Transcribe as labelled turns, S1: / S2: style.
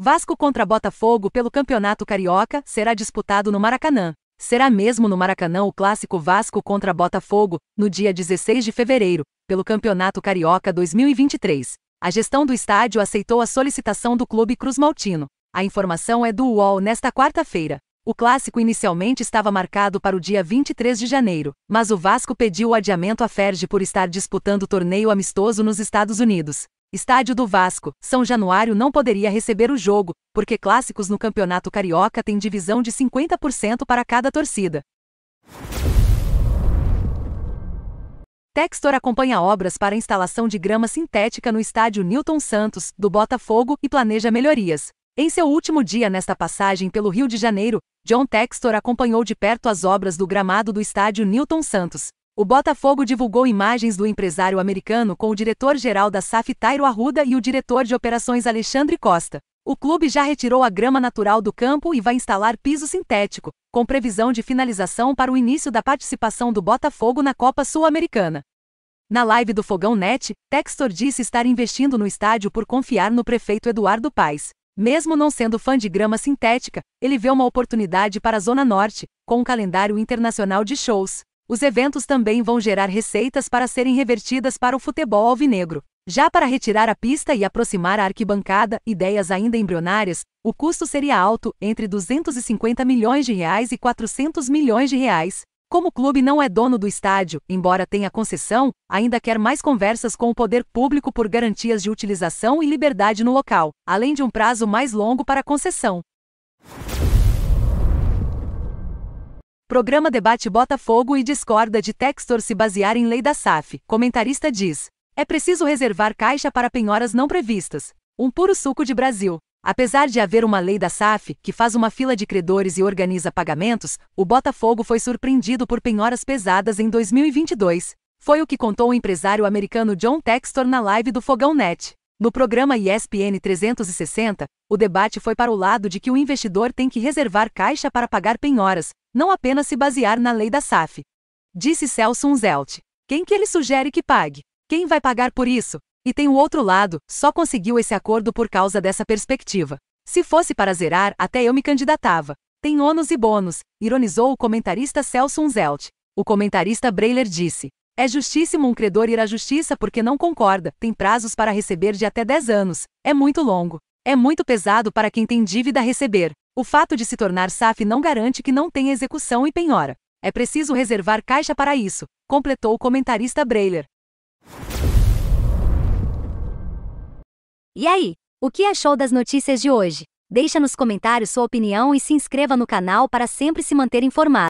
S1: Vasco contra Botafogo pelo Campeonato Carioca será disputado no Maracanã. Será mesmo no Maracanã o clássico Vasco contra Botafogo, no dia 16 de fevereiro, pelo Campeonato Carioca 2023. A gestão do estádio aceitou a solicitação do clube Cruz Maltino. A informação é do UOL nesta quarta-feira. O clássico inicialmente estava marcado para o dia 23 de janeiro, mas o Vasco pediu o adiamento à Ferge por estar disputando o torneio amistoso nos Estados Unidos. Estádio do Vasco, São Januário não poderia receber o jogo, porque clássicos no Campeonato Carioca têm divisão de 50% para cada torcida. Textor acompanha obras para instalação de grama sintética no estádio Newton Santos, do Botafogo, e planeja melhorias. Em seu último dia nesta passagem pelo Rio de Janeiro, John Textor acompanhou de perto as obras do gramado do estádio Newton Santos. O Botafogo divulgou imagens do empresário americano com o diretor-geral da SAF Tairo Arruda e o diretor de operações Alexandre Costa. O clube já retirou a grama natural do campo e vai instalar piso sintético, com previsão de finalização para o início da participação do Botafogo na Copa Sul-Americana. Na live do Fogão Net, Textor disse estar investindo no estádio por confiar no prefeito Eduardo Paes. Mesmo não sendo fã de grama sintética, ele vê uma oportunidade para a Zona Norte, com um calendário internacional de shows. Os eventos também vão gerar receitas para serem revertidas para o futebol alvinegro. Já para retirar a pista e aproximar a arquibancada, ideias ainda embrionárias, o custo seria alto, entre 250 milhões de reais e 400 milhões de reais. Como o clube não é dono do estádio, embora tenha concessão, ainda quer mais conversas com o poder público por garantias de utilização e liberdade no local, além de um prazo mais longo para concessão. Programa debate Botafogo e discorda de Textor se basear em lei da SAF. Comentarista diz: É preciso reservar caixa para penhoras não previstas. Um puro suco de Brasil. Apesar de haver uma lei da SAF que faz uma fila de credores e organiza pagamentos, o Botafogo foi surpreendido por penhoras pesadas em 2022. Foi o que contou o empresário americano John Textor na live do Fogão Net. No programa ESPN 360, o debate foi para o lado de que o investidor tem que reservar caixa para pagar penhoras, não apenas se basear na lei da SAF. Disse Celso Unzelt. Quem que ele sugere que pague? Quem vai pagar por isso? E tem o outro lado, só conseguiu esse acordo por causa dessa perspectiva. Se fosse para zerar, até eu me candidatava. Tem ônus e bônus, ironizou o comentarista Celso Unzelt. O comentarista Breiler disse. É justíssimo um credor ir à justiça porque não concorda, tem prazos para receber de até 10 anos, é muito longo. É muito pesado para quem tem dívida a receber. O fato de se tornar SAF não garante que não tenha execução e penhora. É preciso reservar caixa para isso, completou o comentarista Breiler. E aí, o que achou das notícias de hoje? Deixa nos comentários sua opinião e se inscreva no canal para sempre se manter informado.